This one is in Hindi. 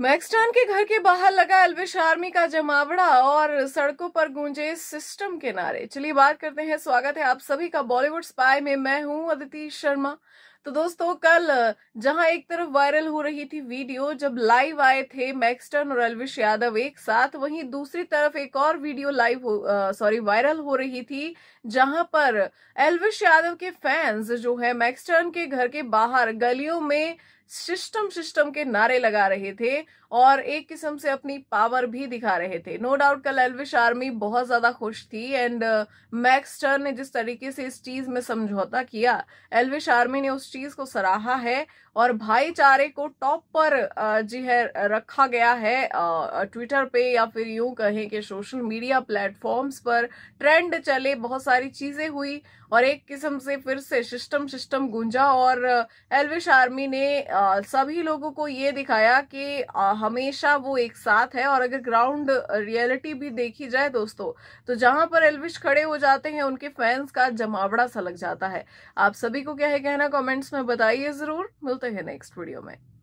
मैक्सटन के घर के बाहर लगा एल्विश आर्मी का जमावड़ा और सड़कों पर गूंजे सिस्टम के नारे चलिए बात करते हैं स्वागत है आप सभी का बॉलीवुड स्पाई में मैं हूं अदिति शर्मा तो दोस्तों कल जहां एक तरफ वायरल हो रही थी वीडियो जब लाइव आए थे मैक्सटन और अलविश यादव एक साथ वहीं दूसरी तरफ एक और वीडियो लाइव सॉरी वायरल हो रही थी जहां पर एलविश यादव के फैंस जो है मैक्सटर्न के घर के बाहर गलियों में सिस्टम सिस्टम के नारे लगा रहे थे और एक किस्म से अपनी पावर भी दिखा रहे थे नो डाउट कल एलविश आर्मी बहुत ज्यादा खुश थी एंड मैक्सटर्न ने जिस तरीके से इस चीज में समझौता किया एलविश आर्मी ने उस चीज को सराहा है और भाईचारे को टॉप पर जी है रखा गया है ट्विटर पे या फिर यूं कहें कि सोशल मीडिया प्लेटफॉर्म्स पर ट्रेंड चले बहुत सारी चीजें हुई और एक किस्म से फिर से सिस्टम सिस्टम गुंजा और एलविश आर्मी ने सभी लोगों को ये दिखाया कि हमेशा वो एक साथ है और अगर ग्राउंड रियलिटी भी देखी जाए दोस्तों तो जहां पर एलविश खड़े हो जाते हैं उनके फैंस का जमावड़ा सा लग जाता है आप सभी को क्या है कहना कॉमेंट कमेंट्स में बताइए ज़रूर मिलते हैं नेक्स्ट वीडियो में